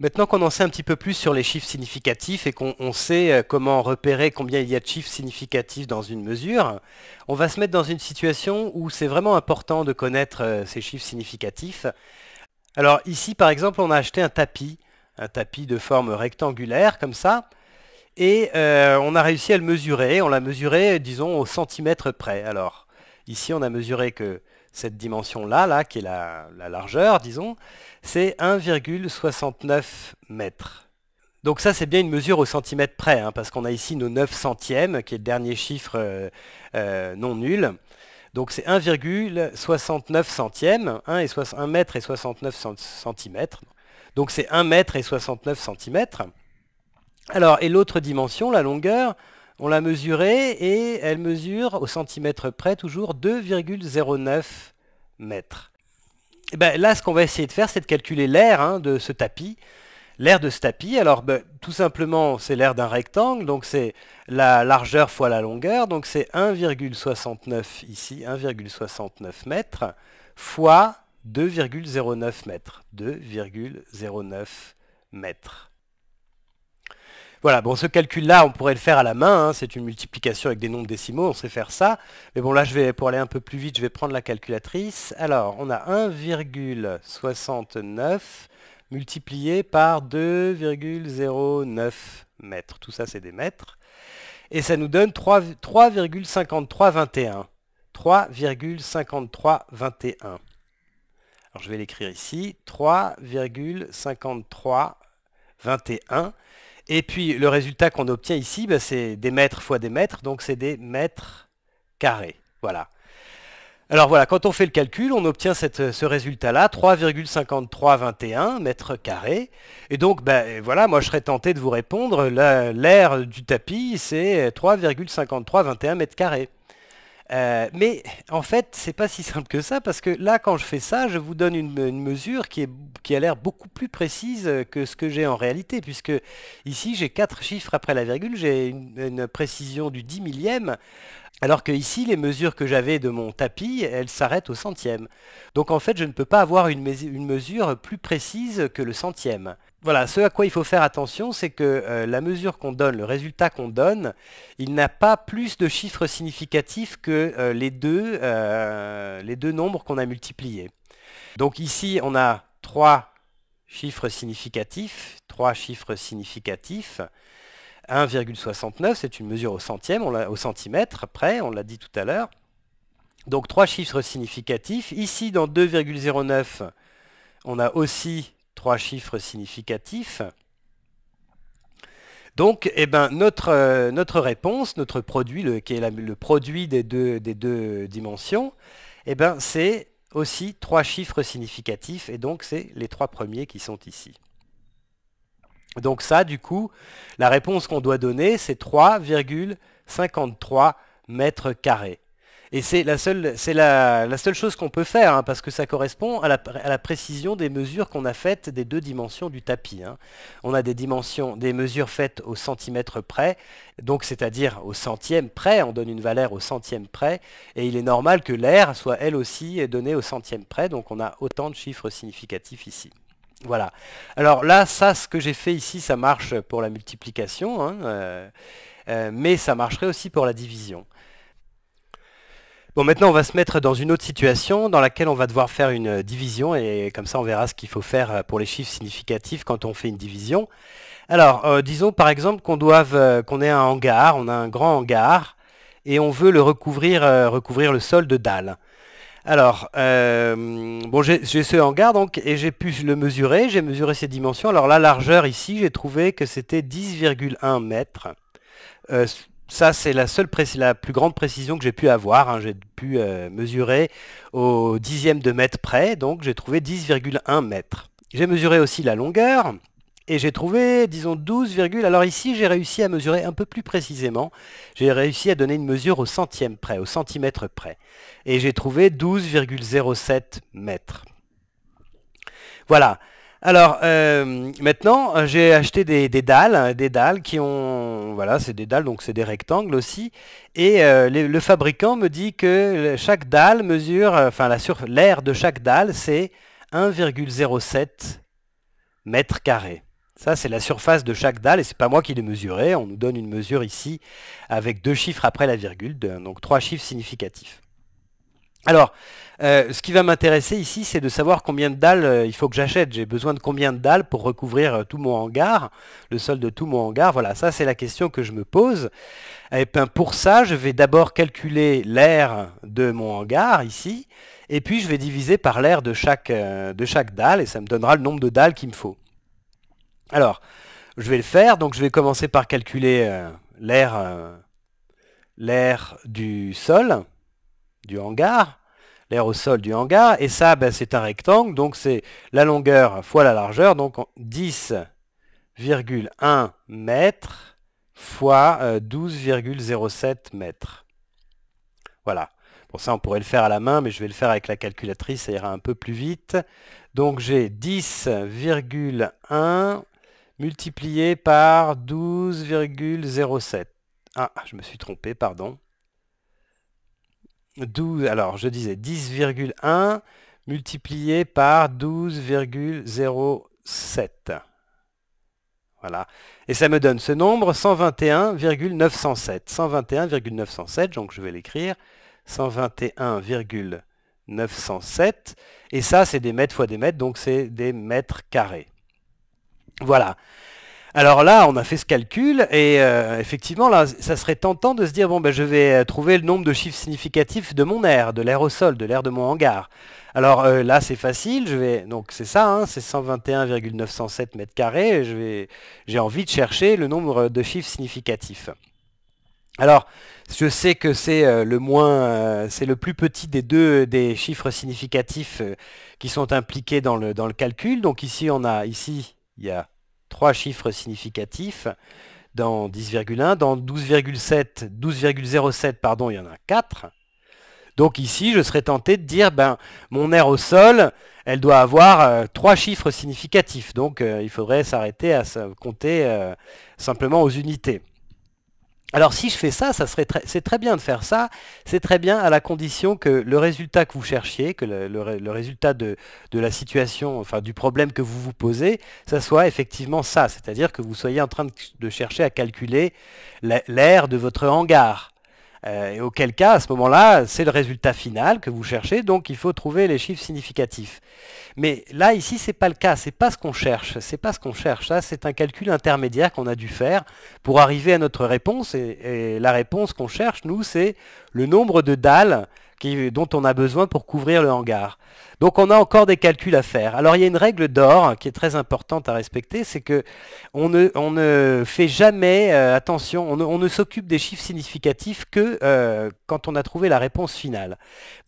Maintenant qu'on en sait un petit peu plus sur les chiffres significatifs et qu'on sait euh, comment repérer combien il y a de chiffres significatifs dans une mesure, on va se mettre dans une situation où c'est vraiment important de connaître euh, ces chiffres significatifs. Alors ici par exemple on a acheté un tapis, un tapis de forme rectangulaire comme ça, et euh, on a réussi à le mesurer, on l'a mesuré disons au centimètre près. Alors ici on a mesuré que cette dimension-là, là, qui est la, largeur, disons, c'est 1,69 mètres. Donc ça, c'est bien une mesure au centimètre près, hein, parce qu'on a ici nos 9 centièmes, qui est le dernier chiffre euh, euh, non nul. Donc c'est 1,69 centièmes, 1, 1 mètre et 69 centimètres. Donc c'est 1 mètre et 69 centimètres. Alors, et l'autre dimension, la longueur, on l'a mesurée et elle mesure au centimètre près toujours 2,09 mètres. Et eh ben, là, ce qu'on va essayer de faire, c'est de calculer l'air hein, de ce tapis. L'air de ce tapis, alors ben, tout simplement, c'est l'air d'un rectangle, donc c'est la largeur fois la longueur, donc c'est 1,69 ici, 1,69 mètres, fois 2,09 mètres, 2,09 mètres. Voilà, bon, ce calcul-là, on pourrait le faire à la main, hein, c'est une multiplication avec des nombres décimaux, on sait faire ça. Mais bon, là, je vais, pour aller un peu plus vite, je vais prendre la calculatrice. Alors, on a 1,69 multiplié par 2,09 mètres. Tout ça, c'est des mètres. Et ça nous donne 3,5321. 3,5321. Alors, je vais l'écrire ici. 3,5321. Et puis le résultat qu'on obtient ici, bah, c'est des mètres fois des mètres, donc c'est des mètres carrés. Voilà. Alors voilà, quand on fait le calcul, on obtient ce résultat-là, 3,5321 mètres carrés. Et donc, bah, voilà, moi je serais tenté de vous répondre, l'aire du tapis, c'est 3,5321 mètres carrés. Euh, mais en fait, c'est pas si simple que ça, parce que là, quand je fais ça, je vous donne une, mesure qui, a l'air beaucoup plus précise euh, que ce que j'ai en réalité, puisque ici, j'ai quatre chiffres après la virgule, j'ai une, précision du 10 millième, alors que ici, les mesures que j'avais de mon tapis, elles s'arrêtent au centième. Donc en fait, je ne peux pas avoir une mesure plus précise que le centième voilà, ce à quoi il faut faire attention, c'est que euh, la mesure qu'on donne, le résultat qu'on donne, il n'a pas plus de chiffres significatifs que euh, les, deux, euh, les deux nombres qu'on a multipliés. Donc ici, on a trois chiffres significatifs, trois chiffres significatifs. 1,69, c'est une mesure au centième, on au centimètre près, on l'a dit tout à l'heure. Donc trois chiffres significatifs. Ici, dans 2,09, on a aussi trois chiffres significatifs. Donc, et eh ben, notre, euh, notre, réponse, notre produit, le, qui est le produit des deux, des deux dimensions, eh ben, c'est aussi trois chiffres significatifs, et donc c'est les trois premiers qui sont ici. Donc ça, du coup, la réponse qu'on doit donner, c'est 3,53 mètres carrés. Et c'est la seule, chose qu'on peut faire, hein, parce que ça correspond à la, précision des mesures qu'on a faites des deux dimensions du tapis. Hein. On a des des mesures faites au centimètre près, donc c'est-à-dire au centième près, on donne une valeur au centième près, et il est normal que l'air soit elle aussi donnée au centième près, donc on a autant de chiffres significatifs ici. Voilà. Alors là, ça, ce que j'ai fait ici, ça marche pour la multiplication, hein, euh, euh, mais ça marcherait aussi pour la division. Bon, maintenant, on va se mettre dans une autre situation dans laquelle on va devoir faire une division et comme ça, on verra ce qu'il faut faire euh, pour les chiffres significatifs quand on fait une division. Alors, euh, disons par exemple qu'on doive, euh, qu'on ait un hangar, on a un grand hangar et on veut le recouvrir, recouvrir le sol de dalle. Alors, bon, j'ai ce hangar donc et j'ai pu le mesurer, j'ai mesuré ses dimensions. Alors la largeur ici, j'ai trouvé que c'était 10,1 mètres. Ça, c'est la seule la plus grande précision que j'ai pu avoir. Hein. J'ai pu euh, mesurer au dixième de mètre près, donc j'ai trouvé 10,1 mètres. J'ai mesuré aussi la longueur, et j'ai trouvé, disons, 12, alors ici j'ai réussi à mesurer un peu plus précisément, j'ai réussi à donner une mesure au centième près, au centimètre près, et j'ai trouvé 12,07 mètres. Voilà, alors euh, maintenant, euh, j'ai acheté des, dalles, hein, des dalles qui ont, voilà, c'est des dalles, donc c'est des rectangles aussi. Et euh, le fabricant me dit que chaque dalle mesure, enfin la l'air de chaque dalle, c'est 1,07 mètres carré. Ça, c'est la surface de chaque dalle, et c'est pas moi qui l'ai mesuré. On nous donne une mesure ici avec deux chiffres après la virgule, hein, donc trois chiffres significatifs. Alors, euh, ce qui va m'intéresser ici, c'est de savoir combien de dalles euh, il faut que j'achète. J'ai besoin de combien de dalles pour recouvrir euh, tout mon hangar, le sol de tout mon hangar. Voilà, ça c'est la question que je me pose. Et eh ben, pour ça, je vais d'abord calculer l'air de mon hangar ici, et puis je vais diviser par l'air de chaque, de chaque dalle, et ça me donnera le nombre de dalles qu'il me faut. Alors, je vais le faire, donc je vais commencer par calculer l'aire l'air du sol du hangar, l'air au sol du hangar, et ça, ben, c'est un rectangle, donc c'est la longueur fois la largeur, donc 10,1 mètres fois 12,07 euh, mètres. Voilà. Pour ça, on pourrait le faire à la main, mais je vais le faire avec la calculatrice, ça ira un peu plus vite. Donc j'ai 10,1 multiplié par 12,07. Ah, je me suis trompé, pardon. 12, alors je disais 10,1 multiplié par 12,07. Voilà. Et ça me donne ce nombre 121,907. 121,907, donc je vais l'écrire. 121,907. Et ça, c'est des mètres fois des mètres, donc c'est des mètres carrés. Voilà. Alors là, on a fait ce calcul et euh, effectivement, là, ça serait tentant de se dire, bon, ben, je vais euh, trouver le nombre de chiffres significatifs de mon air, de l'air au sol, de l'air de mon hangar. Alors euh, là, c'est facile, je vais... Donc c'est ça, hein, c'est 121,907 mètres carrés, vais... j'ai envie de chercher le nombre de chiffres significatifs. Alors, je sais que c'est le moins, c'est le plus petit des deux des chiffres significatifs qui sont impliqués dans le, dans le calcul. Donc ici, on a, ici, il y a trois chiffres significatifs dans 10,1, dans 12,7, 12,07, pardon, il y en a 4. Donc ici, je serais tenté de dire, ben, mon air au sol, elle doit avoir 3 euh, trois chiffres significatifs. Donc euh, il faudrait s'arrêter à compter euh, simplement aux unités. Alors si je fais ça, c'est très bien de faire ça, c'est très bien à la condition que le résultat que vous cherchiez, que le, résultat de, la situation, enfin du problème que vous vous posez, ça soit effectivement ça, c'est-à-dire que vous soyez en train de, chercher à calculer l'air de votre hangar. Euh, et auquel cas, à ce moment-là, c'est le résultat final que vous cherchez, donc il faut trouver les chiffres significatifs. Mais là, ici, c'est pas le cas, c'est pas ce qu'on cherche, c'est pas ce qu'on cherche. Ça, c'est un calcul intermédiaire qu'on a dû faire pour arriver à notre réponse, et la réponse qu'on cherche, nous, c'est le nombre de dalles dont on a besoin pour couvrir le hangar. Donc on a encore des calculs à faire. Alors il y a une règle d'or hein, qui est très importante à respecter, c'est que on ne, fait jamais euh, attention, on ne, s'occupe des chiffres significatifs que euh, quand on a trouvé la réponse finale.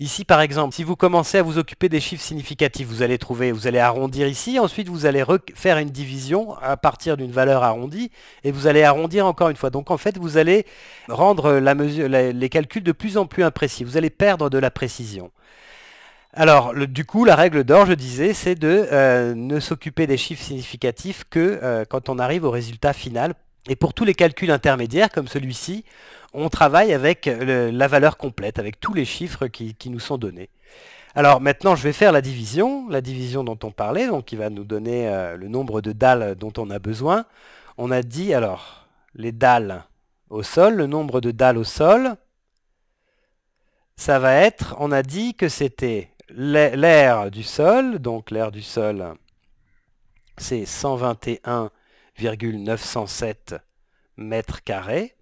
Ici par exemple, si vous commencez à vous occuper des chiffres significatifs, vous allez trouver, vous allez arrondir ici, ensuite vous allez faire une division à partir d'une valeur arrondie et vous allez arrondir encore une fois. Donc en fait vous allez rendre les calculs de plus en plus imprécis. Vous allez perdre de la précision. Alors, du coup, la règle d'or, je disais, c'est de euh, ne s'occuper des chiffres significatifs que euh, quand on arrive au résultat final. Et pour tous les calculs intermédiaires, comme celui-ci, on travaille avec la valeur complète, avec tous les chiffres qui, nous sont donnés. Alors maintenant, je vais faire la division, la division dont on parlait, donc qui va nous donner euh, le nombre de dalles dont on a besoin. On a dit, alors, les dalles au sol, le nombre de dalles au sol, ça va être, on a dit que c'était l'air du sol, donc l'air du sol, c'est 121,907 mètres carrés.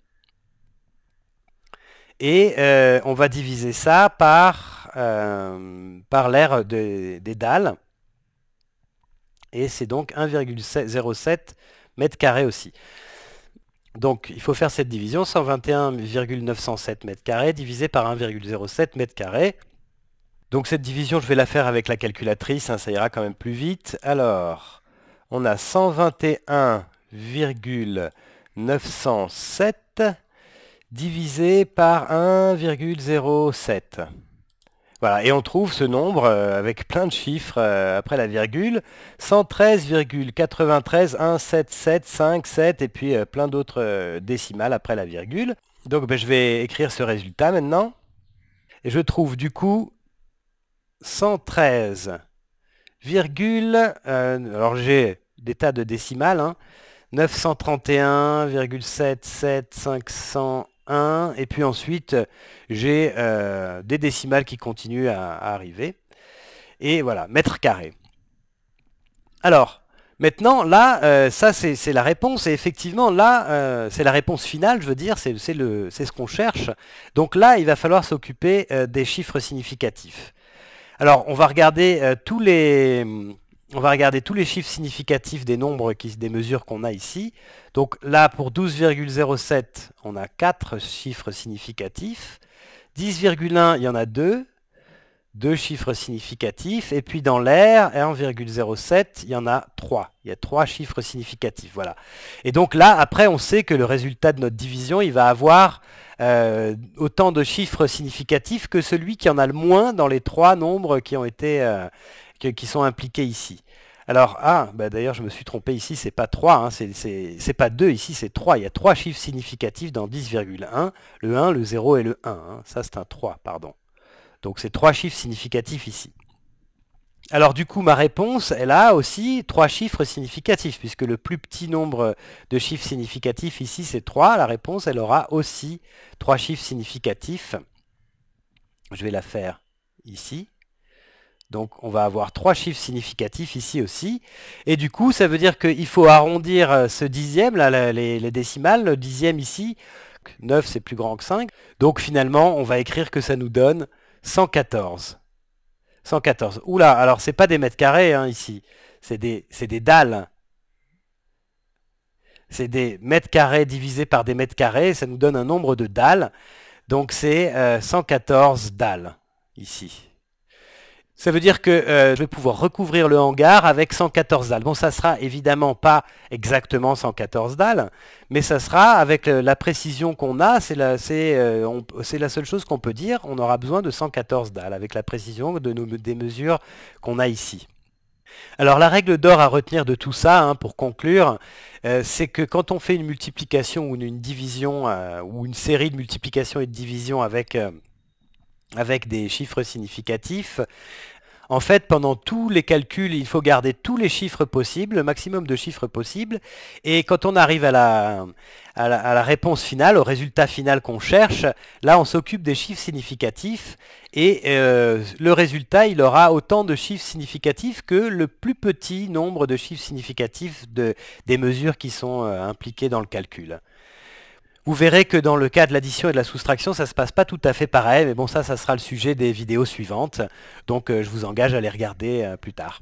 Et euh, on va diviser ça par, euh, l'air des dalles. Et c'est donc 1,07 mètres carrés aussi. Donc il faut faire cette division, 121,907 m2 divisé par 1,07 m2. Donc cette division, je vais la faire avec la calculatrice, hein, ça ira quand même plus vite. Alors, on a 121,907 divisé par 1,07. Voilà, et on trouve ce nombre euh, avec plein de chiffres euh, après la virgule, 113,9317757 et puis euh, plein d'autres décimales après la virgule. Donc ben, je vais écrire ce résultat maintenant. Et je trouve du coup 113, alors j'ai des tas de décimales, hein, 931,77500 1, et puis ensuite j'ai euh, des décimales qui continuent à, arriver. Et voilà, mètre carré. Alors, maintenant, là, euh, ça c'est la réponse, et effectivement, là, euh, c'est la réponse finale, je veux dire, c'est ce qu'on cherche. Donc là, il va falloir s'occuper des chiffres significatifs. Alors, on va regarder tous les on va regarder tous les chiffres significatifs des nombres, qui, des mesures qu'on a ici. Donc là, pour 12,07, on a 4 chiffres significatifs. 10,1, il y en a 2. 2 chiffres significatifs. Et puis dans l'air, 1,07, il y en a 3. Il y a 3 chiffres significatifs. Voilà. Et donc là, après, on sait que le résultat de notre division, il va avoir euh, autant de chiffres significatifs que celui qui en a le moins dans les trois nombres qui ont été, euh, qui sont impliqués ici. Alors, ah, bah, d'ailleurs, je me suis trompé ici, c'est pas 3, hein, c'est pas 2 ici, c'est 3. Il y a 3 chiffres significatifs dans 10,1, le 1, le 0 et le 1. Hein. Ça, c'est un 3, pardon. Donc, c'est 3 chiffres significatifs ici. Alors, du coup, ma réponse, elle a aussi 3 chiffres significatifs, puisque le plus petit nombre de chiffres significatifs ici, c'est 3. La réponse, elle aura aussi 3 chiffres significatifs. Je vais la faire ici. Donc on va avoir trois chiffres significatifs ici aussi. Et du coup, ça veut dire qu'il faut arrondir euh, ce dixième, là, les, décimales, le dixième ici. 9 c'est plus grand que 5. Donc finalement, on va écrire que ça nous donne 114. 114. Oula, alors c'est pas des mètres carrés hein, ici. C'est des, dalles. C'est des mètres carrés divisés par des mètres carrés. Ça nous donne un nombre de dalles. Donc c'est 114 euh, dalles ici. Ça veut dire que euh, je vais pouvoir recouvrir le hangar avec 114 dalles. Bon, ça sera évidemment pas exactement 114 dalles, mais ça sera avec la précision qu'on a, euh, c'est la, seule chose qu'on peut dire, on aura besoin de 114 dalles, avec la précision de nos, des mesures qu'on a ici. Alors la règle d'or à retenir de tout ça, hein, pour conclure, euh, c'est que quand on fait une multiplication ou une division, ou une série de multiplications et de divisions avec avec des chiffres significatifs. En fait, pendant tous les calculs, il faut garder tous les chiffres possibles, le maximum de chiffres possibles. Et quand on arrive à la, réponse finale, au résultat final qu'on cherche, là, on s'occupe des chiffres significatifs. Et euh, le résultat, il aura autant de chiffres significatifs que le plus petit nombre de chiffres significatifs des mesures qui sont euh, impliquées dans le calcul. Vous verrez que dans le cas de l'addition et de la soustraction, ça ne se passe pas tout à fait pareil, mais bon ça, ça sera le sujet des vidéos suivantes, donc euh, je vous engage à les regarder euh, plus tard.